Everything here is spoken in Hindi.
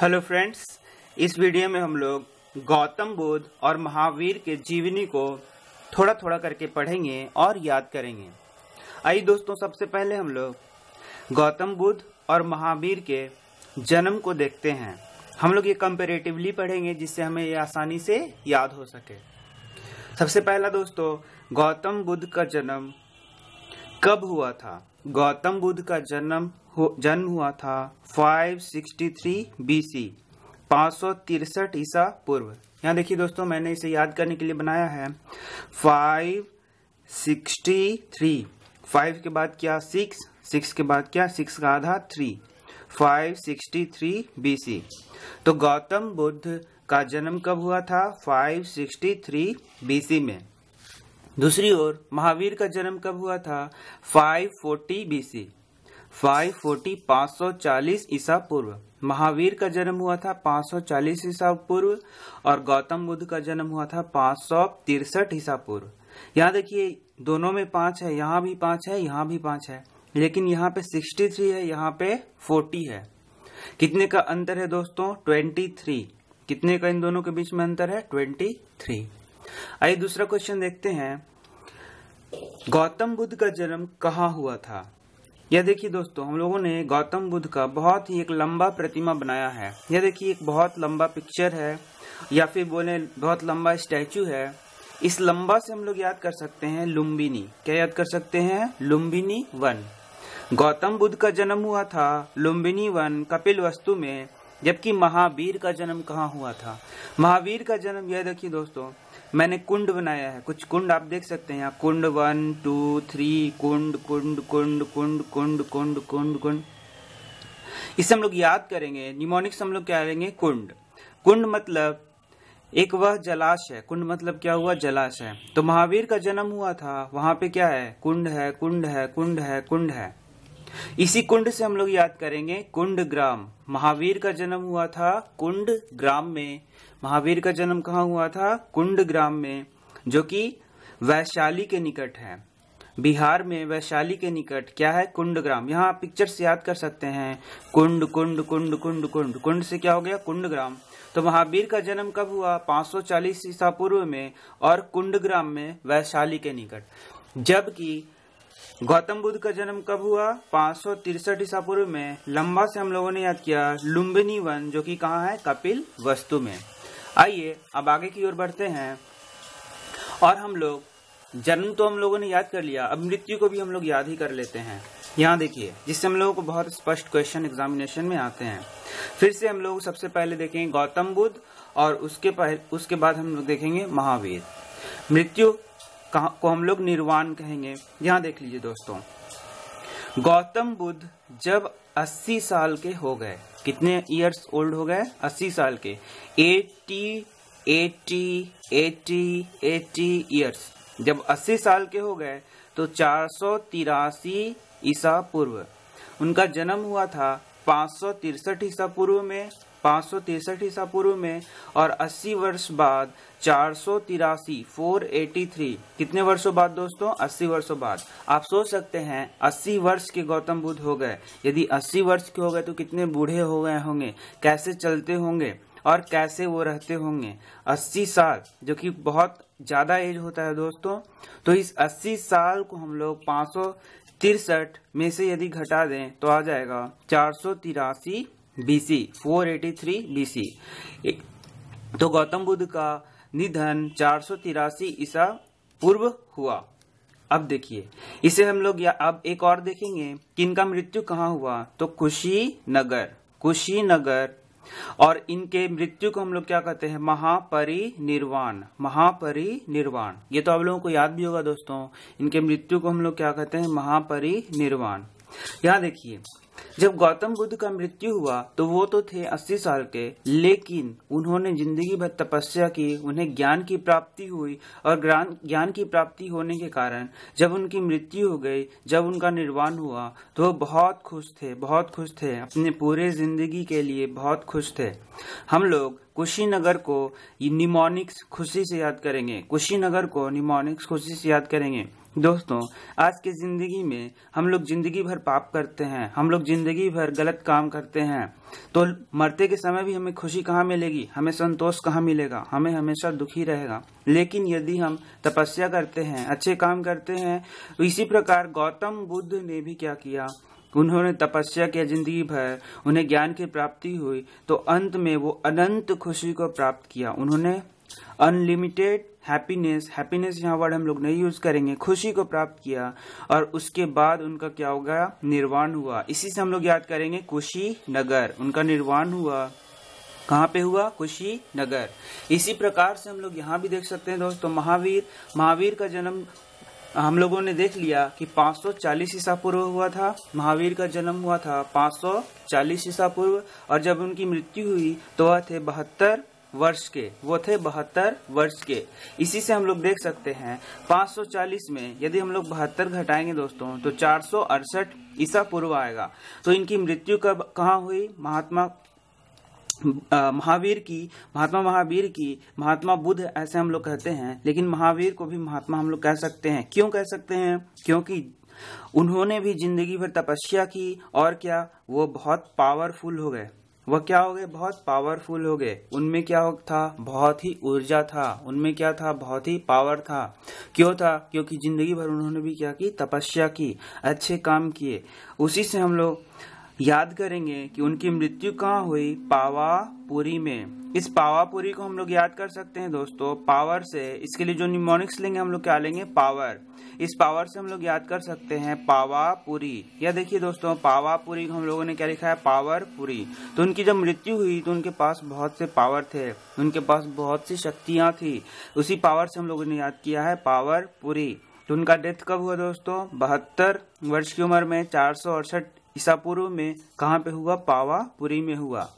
हेलो फ्रेंड्स इस वीडियो में हम लोग गौतम बुद्ध और महावीर के जीवनी को थोड़ा थोड़ा करके पढ़ेंगे और याद करेंगे आइए दोस्तों सबसे पहले हम लोग गौतम बुद्ध और महावीर के जन्म को देखते हैं हम लोग ये कंपेरेटिवली पढ़ेंगे जिससे हमें ये आसानी से याद हो सके सबसे पहला दोस्तों गौतम बुद्ध का जन्म कब हुआ था गौतम बुद्ध का जन्म जन्म हुआ था 563 BC, पाँच सौ तिरसठ ईसा पूर्व यहाँ देखिए दोस्तों मैंने इसे याद करने के लिए बनाया है 563 5 के बाद क्या 6 6 के बाद क्या 6 का आधा 3 563 BC. तो गौतम बुद्ध का जन्म कब हुआ था 563 BC में दूसरी ओर महावीर का जन्म कब हुआ था 540 बीसी फाइव 540 ईसा पूर्व महावीर का जन्म हुआ था 540 ईसा पूर्व और गौतम बुद्ध का जन्म हुआ था पांच सौ तिरसठ ईसा पूर्व यहाँ देखिए दोनों में पांच है यहाँ भी पांच है यहाँ भी पांच है लेकिन यहाँ पे 63 है यहाँ पे 40 है कितने का अंतर है दोस्तों 23 कितने का इन दोनों के बीच में अंतर है 23 आइए दूसरा क्वेश्चन देखते हैं गौतम बुद्ध का जन्म कहाँ हुआ था यह देखिए दोस्तों हम लोगों ने गौतम बुद्ध का बहुत ही एक लंबा प्रतिमा बनाया है यह देखिए एक बहुत लंबा पिक्चर है या फिर बोले बहुत लंबा स्टैचू है इस लंबा से हम लोग याद कर सकते हैं लुम्बिनी क्या याद कर सकते हैं लुम्बिनी वन गौतम बुद्ध का जन्म हुआ था लुम्बिनी वन कपिल वस्तु में जबकि महावीर का जन्म कहाँ हुआ था महावीर का जन्म यह देखिए दोस्तों मैंने कुंड बनाया है कुछ कुंड आप देख सकते हैं यहाँ कुंड वन टू थ्री कुंड कुंड कुंड कुंड कुंड कुंड कुंड कुंड इसे हम लोग याद करेंगे निमोनिक्स हम लोग क्या करेंगे कुंड कुंड मतलब एक वह जलाश है कुंड मतलब क्या हुआ जलाश है तो महावीर का जन्म हुआ था वहां पे क्या है कुंड है कुंड है कुंड है कुंड है इसी कुंड से हम लोग याद करेंगे कुंड ग्राम महावीर का जन्म हुआ था कुंड ग्राम में महावीर का जन्म कहाँ हुआ था कुंड ग्राम में जो कि वैशाली के निकट है बिहार में वैशाली के निकट क्या है कुंड ग्राम यहाँ आप पिक्चर से याद कर सकते हैं कुंड कुंड कुंड कुंड कुंड कुंड से क्या हो गया कुंड ग्राम तो महावीर का जन्म कब हुआ 540 ईसा पूर्व में और कुंड ग्राम में वैशाली के निकट जबकि गौतम बुद्ध का जन्म कब हुआ पांच सौ तिरसठ ईसा पूर्व में लंबा से हम लोगों ने याद किया लुम्बिनी वन जो कि कहा है कपिल वस्तु में आइए अब आगे की ओर बढ़ते हैं और हम लोग जन्म तो हम लोगों ने याद कर लिया अब मृत्यु को भी हम लोग याद ही कर लेते हैं यहाँ देखिए जिससे हम लोगों को बहुत स्पष्ट क्वेश्चन एग्जामिनेशन में आते हैं फिर से हम लोग सबसे पहले देखेंगे गौतम बुद्ध और उसके उसके बाद हम लोग देखेंगे महावीर मृत्यु को हम लोग निर्वाण कहेंगे यहाँ देख लीजिए दोस्तों गौतम बुद्ध जब 80 साल के हो गए कितने ईयर्स ओल्ड हो गए 80 साल के 80 80 80 80 ईयर्स जब 80 साल के हो गए तो चार सौ तिरासी ईसा पूर्व उनका जन्म हुआ था पाँच सौ तिरसठ ईसा पूर्व में पाँच सौ तिरसठ ईसा पूर्व में और 80 वर्ष बाद चार सौ तिरासी फोर एटी थ्री कितने वर्षों बाद दोस्तों 80 वर्षों बाद आप सोच सकते हैं 80 वर्ष के गौतम बुद्ध हो गए यदि 80 वर्ष के हो गए तो कितने बूढ़े हो गए होंगे कैसे चलते होंगे और कैसे वो रहते होंगे 80 साल जो कि बहुत ज़्यादा एज होता है दोस्तों तो इस 80 साल को हम लोग पाँच सौ तिरसठ में से यदि घटा दें तो आ जाएगा चार सौ तिरासी बीसी 483 बीसी तो गौतम बुद्ध का निधन चार सौ तिरासी ईसा पूर्व हुआ अब देखिए इसे हम लोग या अब एक और देखेंगे कि इनका मृत्यु कहाँ हुआ तो कुशीनगर कुशीनगर और इनके मृत्यु को हम लोग क्या कहते हैं महापरिनिर्वाण महापरिनिर्वाण ये तो आप लोगों को याद भी होगा दोस्तों इनके मृत्यु को हम लोग क्या कहते हैं महापरिनिर्वाण यहाँ देखिए जब गौतम बुद्ध का मृत्यु हुआ तो वो तो थे 80 साल के लेकिन उन्होंने जिंदगी भर तपस्या की उन्हें ज्ञान की प्राप्ति हुई और ज्ञान की प्राप्ति होने के कारण जब उनकी मृत्यु हो गई जब उनका निर्वाण हुआ तो वो बहुत खुश थे बहुत खुश थे अपने पूरे जिंदगी के लिए बहुत खुश थे हम लोग कुशीनगर को निमोनिक्स खुशी से याद करेंगे कुशीनगर को निमोनिक्स खुशी से याद करेंगे दोस्तों आज की जिंदगी में हम लोग जिंदगी भर पाप करते हैं हम लोग जिंदगी भर गलत काम करते हैं तो मरते के समय भी हमें खुशी कहाँ मिलेगी हमें संतोष कहाँ मिलेगा हमें हमेशा दुखी रहेगा लेकिन यदि हम तपस्या करते हैं अच्छे काम करते हैं तो इसी प्रकार गौतम बुद्ध ने भी क्या किया उन्होंने तपस्या किया जिंदगी भर उन्हें ज्ञान की प्राप्ति हुई तो अंत में वो अनंत खुशी को प्राप्त किया उन्होंने अनलिमिटेड हैप्पीनेस हैप्पीनेस यहाँ वर्ड हम लोग नहीं यूज करेंगे खुशी को प्राप्त किया और उसके बाद उनका क्या होगा निर्वाण हुआ इसी से हम लोग याद करेंगे कुशी नगर उनका निर्वाण हुआ कहाँ पे हुआ कुशी नगर इसी प्रकार से हम लोग यहाँ भी देख सकते हैं दोस्तों महावीर महावीर का जन्म हम लोगों ने देख लिया कि 540 ईसा पूर्व हुआ था महावीर का जन्म हुआ था 540 ईसा पूर्व और जब उनकी मृत्यु हुई तो वह थे बहत्तर वर्ष के वो थे बहत्तर वर्ष के इसी से हम लोग देख सकते हैं 540 में यदि हम लोग बहत्तर घटाएंगे दोस्तों तो चार ईसा पूर्व आएगा तो इनकी मृत्यु कब कहाँ हुई महात्मा महावीर की महात्मा महावीर की महात्मा बुद्ध ऐसे हम लोग कहते हैं लेकिन महावीर को भी महात्मा हम लोग कह सकते हैं क्यों कह सकते हैं क्योंकि उन्होंने भी जिंदगी भर तपस्या की और क्या वो बहुत पावरफुल हो गए वह क्या हो गए बहुत पावरफुल हो गए उनमें क्या था बहुत ही ऊर्जा था उनमें क्या था बहुत ही पावर था क्यों था क्योंकि जिंदगी भर उन्होंने भी क्या की तपस्या की अच्छे काम किए उसी से हम लोग याद करेंगे कि उनकी मृत्यु कहाँ हुई पावापुरी में इस पावापुरी को हम लोग याद कर सकते हैं दोस्तों पावर से इसके लिए जो निमोनिक्स लेंगे हम लोग क्या लेंगे पावर इस पावर से हम लोग याद कर सकते हैं पावापुरी या देखिए दोस्तों पावापुरी को हम लोगों ने क्या लिखा है पावरपुरी तो उनकी जब मृत्यु हुई तो उनके पास बहुत से पावर थे उनके पास बहुत सी शक्तियां थी उसी पावर से हम लोगों ने याद किया है पावरपुरी तो उनका डेथ कब हुआ दोस्तों बहत्तर वर्ष की उम्र में चार सौ अड़सठ ईसा पूर्व में कहाँ पे हुआ पावापुरी में हुआ